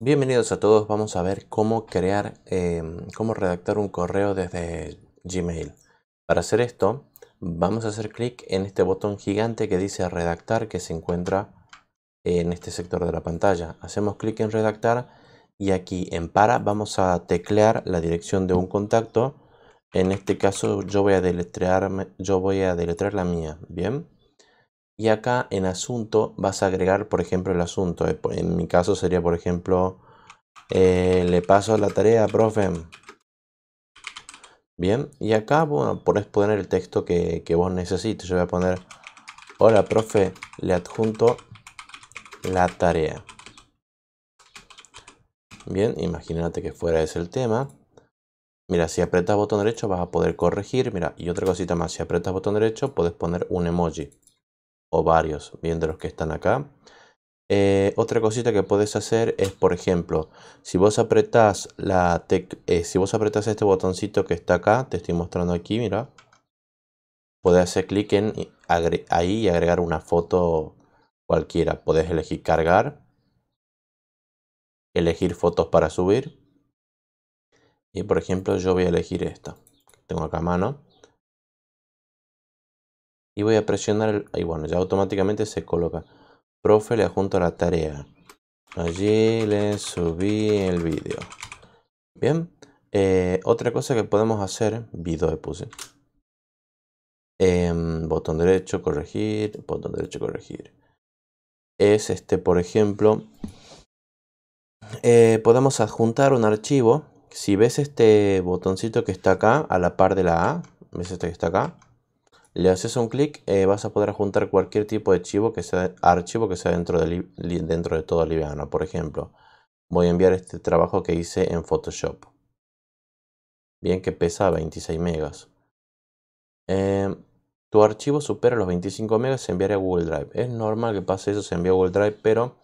Bienvenidos a todos, vamos a ver cómo crear, em, cómo redactar un correo desde Gmail. Para hacer esto, vamos a hacer clic en este botón gigante que dice redactar que se encuentra en este sector de la pantalla. Hacemos clic en redactar y aquí en para vamos a teclear la dirección de un contacto. En este caso yo voy a deletrear, yo voy a deletrear la mía, ¿bien? Y acá en asunto vas a agregar, por ejemplo, el asunto. Eh, en mi caso sería, por ejemplo, eh, le paso la tarea, profe. Bien, y acá puedes poner el texto que, que vos necesites. Yo voy a poner, hola, profe, le adjunto la tarea. Bien, imagínate que fuera ese el tema. Mira, si apretas botón derecho vas a poder corregir. Mira, y otra cosita más, si apretas botón derecho puedes poner un emoji o varios, bien de los que están acá. Eh, otra cosita que puedes hacer es, por ejemplo, si vos apretás la eh, si vos este botoncito que está acá, te estoy mostrando aquí, mira, podés hacer clic en ahí y agregar una foto cualquiera. Podés elegir cargar, elegir fotos para subir. Y por ejemplo, yo voy a elegir esta tengo acá a mano y voy a presionar y bueno, ya automáticamente se coloca. Profe, le adjunto la tarea. Allí le subí el vídeo. Bien, eh, otra cosa que podemos hacer, video puse. Em, botón derecho, corregir, botón derecho, corregir. Es este, por ejemplo, eh, podemos adjuntar un archivo. Si ves este botoncito que está acá, a la par de la A, ves este que está acá, le haces un clic, eh, vas a poder juntar cualquier tipo de archivo que sea, archivo que sea dentro, de, dentro de todo Liviano. Por ejemplo, voy a enviar este trabajo que hice en Photoshop. Bien que pesa 26 megas. Em, tu archivo supera los 25 megas, se enviará a Google Drive. Es normal que pase eso, se envía a Google Drive, pero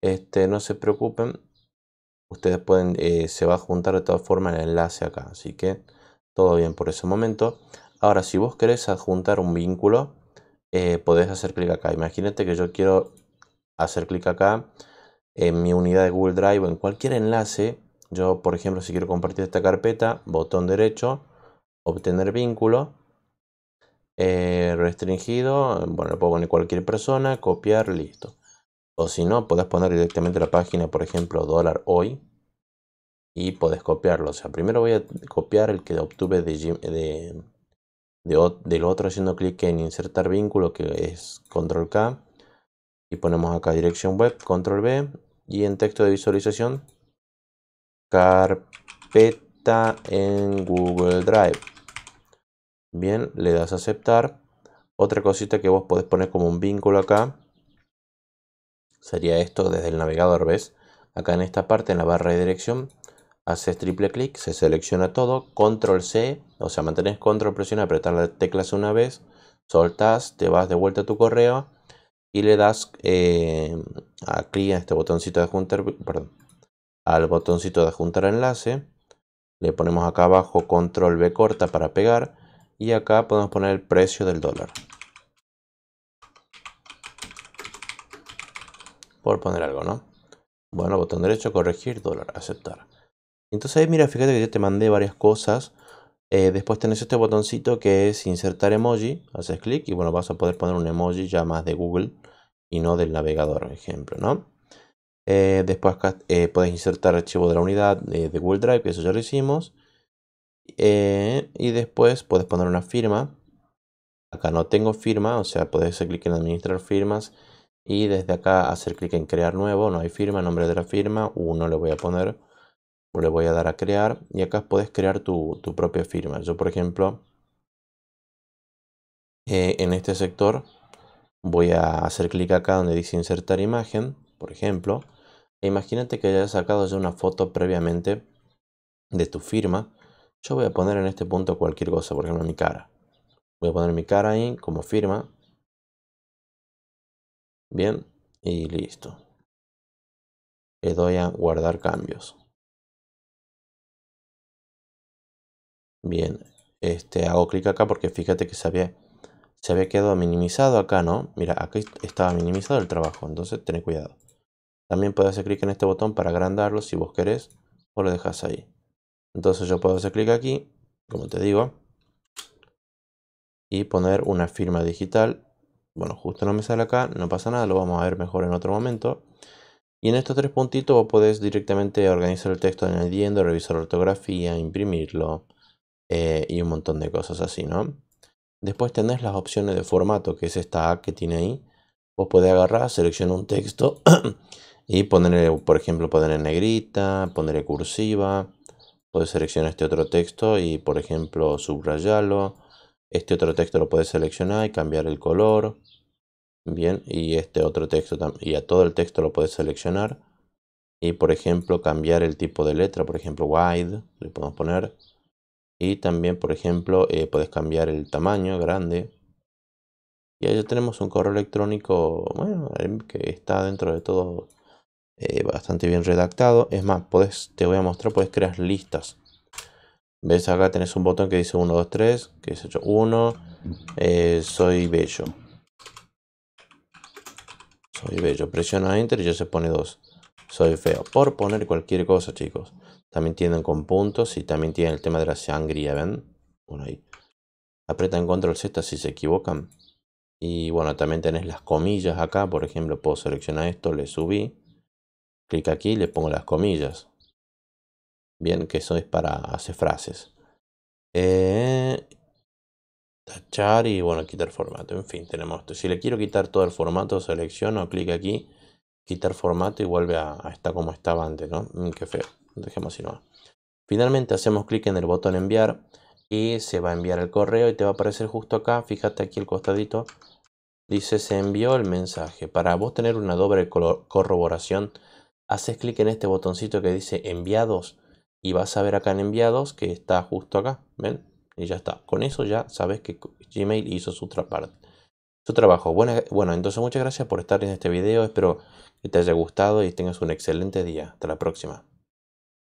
este, no se preocupen. Ustedes pueden, eh, se va a juntar de todas formas el enlace acá. Así que todo bien por ese momento. Ahora, si vos querés adjuntar un vínculo, eh, podés hacer clic acá. Imagínate que yo quiero hacer clic acá en mi unidad de Google Drive o en cualquier enlace. Yo, por ejemplo, si quiero compartir esta carpeta, botón derecho, obtener vínculo, eh, restringido, bueno, le puedo poner cualquier persona, copiar, listo. O si no, podés poner directamente la página, por ejemplo, dólar hoy y podés copiarlo. O sea, primero voy a copiar el que obtuve de, de del otro haciendo clic en insertar vínculo que es control K y ponemos acá dirección web control B y en texto de visualización carpeta en Google Drive bien le das a aceptar otra cosita que vos podés poner como un vínculo acá sería esto desde el navegador ves acá en esta parte en la barra de dirección haces triple clic, se selecciona todo, control C, o sea, mantenés control, presión, apretar las teclas una vez, soltás, te vas de vuelta a tu correo y le das eh, Aquí a este botoncito de juntar, perdón, al botoncito de adjuntar enlace. Le ponemos acá abajo control B corta para pegar y acá podemos poner el precio del dólar. Por poner algo, ¿no? Bueno, botón derecho, corregir, dólar, aceptar. Entonces, mira, fíjate que yo te mandé varias cosas. Eh, después tenés este botoncito que es insertar emoji. Haces clic y bueno, vas a poder poner un emoji ya más de Google y no del navegador, por ejemplo, ¿no? Eh, después acá eh, insertar archivo de la unidad de Google Drive, que eso ya lo hicimos. y después puedes poner una firma. Acá no tengo firma, o sea, puedes hacer clic en administrar firmas. Y desde acá hacer clic en crear nuevo, no hay firma, nombre de la firma, uno le voy a poner le voy a dar a crear y acá puedes crear tu, propia firma. Yo, por ejemplo, eh, en este sector voy a hacer clic acá donde dice insertar imagen, por ejemplo. E imagínate que hayas sacado ya una foto previamente de tu firma. Yo voy a poner en este punto cualquier cosa, por ejemplo mi cara. Voy a poner mi cara ahí como firma. Bien, y listo. Le doy a guardar cambios. Bien, este, hago clic acá porque fíjate que se había, se había quedado minimizado acá, ¿no? Mira, aquí estaba minimizado el trabajo, entonces ten cuidado. También puedes hacer clic en este botón para agrandarlo si vos querés o lo dejas ahí. Entonces yo puedo hacer clic aquí, como te digo, y poner una firma digital. Bueno, justo no me sale acá, no pasa nada, lo vamos a ver mejor en otro momento. Y en estos tres puntitos vos podés directamente organizar el texto añadiendo, revisar la ortografía, imprimirlo, eh, y un montón de cosas así, ¿no? Después tenés las opciones de formato, que es esta A que tiene ahí. Vos podés agarrar, seleccionar un texto y ponerle, por ejemplo, ponerle negrita, ponerle cursiva. Podés seleccionar este otro texto y, por ejemplo, subrayarlo. Este otro texto lo podés seleccionar y cambiar el color. Bien, y este otro texto también. y a todo el texto lo puedes seleccionar. Y por ejemplo, cambiar el tipo de letra, por ejemplo, wide, le podemos poner. Y también, por ejemplo, eh, puedes cambiar el tamaño grande. Y ahí ya tenemos un correo electrónico, bueno, em, que está dentro de todo eh, bastante bien redactado. Es más, podés, te voy a mostrar, puedes crear listas. ¿Ves? Acá tenés un botón que dice 1, 2, 3, que es hecho 1, eh, soy bello. Soy bello. Presiona Enter y ya se pone 2. Soy feo. Por poner cualquier cosa, chicos. También tienen con puntos y también tienen el tema de la sangría, ¿ven? Bueno, ahí. Apretan control Z si se equivocan. Y bueno, también tenés las comillas acá. Por ejemplo, puedo seleccionar esto, le subí. Clic aquí y le pongo las comillas. Bien, que eso es para hacer frases. Eh, tachar y bueno, quitar formato. En fin, tenemos esto. Si le quiero quitar todo el formato, selecciono, clic aquí, quitar formato y vuelve a, estar como estaba antes, ¿no? Mm, qué feo dejemos si no. Finalmente hacemos clic en el botón enviar y se va a enviar el correo y te va a aparecer justo acá, fíjate aquí el costadito, dice se envió el mensaje. Para vos tener una doble corroboración, haces clic en este botoncito que dice enviados y vas a ver acá en enviados que está justo acá, ¿ven? Y ya está. Con eso ya sabes que Gmail hizo su, su trabajo. Bueno, bueno, entonces muchas gracias por estar en este video. Espero que te haya gustado y tengas un excelente día. Hasta la próxima.